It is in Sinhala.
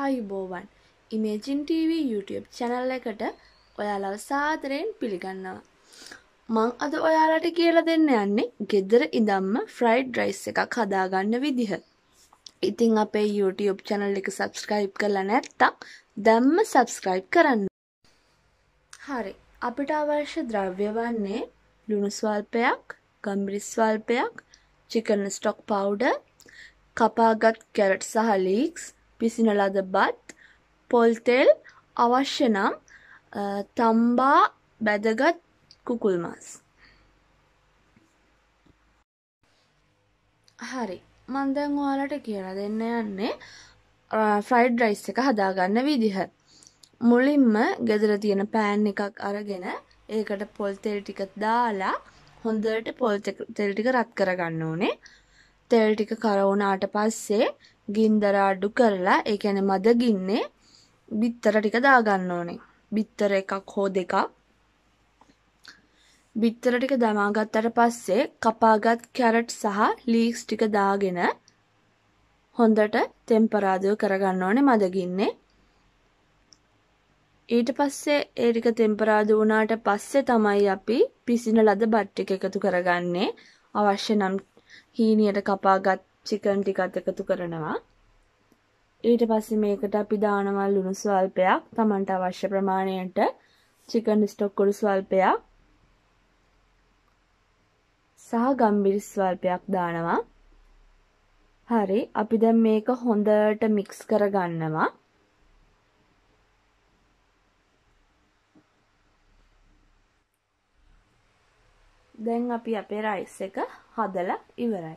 ආයුබෝවන් ඉමේජින් TV YouTube චැනල් එකට ඔයාලව සාදරයෙන් පිළිගන්නවා. මං අද ඔයාලට කියලා දෙන්න යන්නේ ගෙදර ඉඳම්ම ෆ්‍රයිඩ් රයිස් එකක් හදාගන්න විදිහ. ඉතින් අපේ YouTube චැනල් එක සබස්ක්‍රයිබ් කරලා නැත්තම් දැම්ම සබස්ක්‍රයිබ් කරන්න. හරි අපිට අවශ්‍ය ද්‍රව්‍ය වන්නේ ලුණු ස්වල්පයක් ගම්බිරි ස්වල්පයක් චිකන් ස්ටොක් පවුඩර් කපාගත් කැරට් සහ ලීක්ස් පිසින ලද බත් පොල්තෙල් අවශ්‍ය නම් තම්බා බැදගත් කුකුල් මස්. හරි මන්දැන් ඔයාලට කියන දෙන්න යන්නේ ෆ්‍රයිඩ් රයිස් එක හදාගන්න විදිහ. මුලින්ම ගෙදර තියෙන පෑන් එකක් අරගෙන ඒකට පොල් තෙල් ටික දාලා හොඳට පොල් තෙල් ටික රත් කරගන්න ඕනේ තෙල් ටික කරවුණාට පස්සේ ගින්දර අඩු කරලා ඒ කියන්නේ මද ගින්නේ බිත්තර ටික දාගන්න ඕනේ. බිත්තර එකක් හෝ දෙකක්. බිත්තර ටික දමාගත්තට පස්සේ කපාගත් කැරට් සහ ලීක්ස් ටික දාගෙන හොඳට තෙම්පරාදව කරගන්න ඕනේ මද ගින්නේ. ඊට පස්සේ ඒ ටික තෙම්පරාදු වුණාට පස්සේ තමයි අපි පිසින ලද බත් ටික එකතු කරගන්නේ. අවශ්‍ය නම් හීනියට කපාගත් චිකන් ටිකත් එකතු කරනවා. ඊට පස්සේ මේකට අපි දානවා ලුණු ස්වල්පයක් Tamanට අවශ්‍ය ප්‍රමාණයට චිකන් ස්ටොක් කුඩු ස්වල්පයක් සහ ගම්බිරි ස්වල්පයක් දානවා. හරි අපි දැන් මේක හොඳට මික්ස් කරගන්නවා. දැන් අපි අපේ රයිස් එක හදලා ඉවරයි.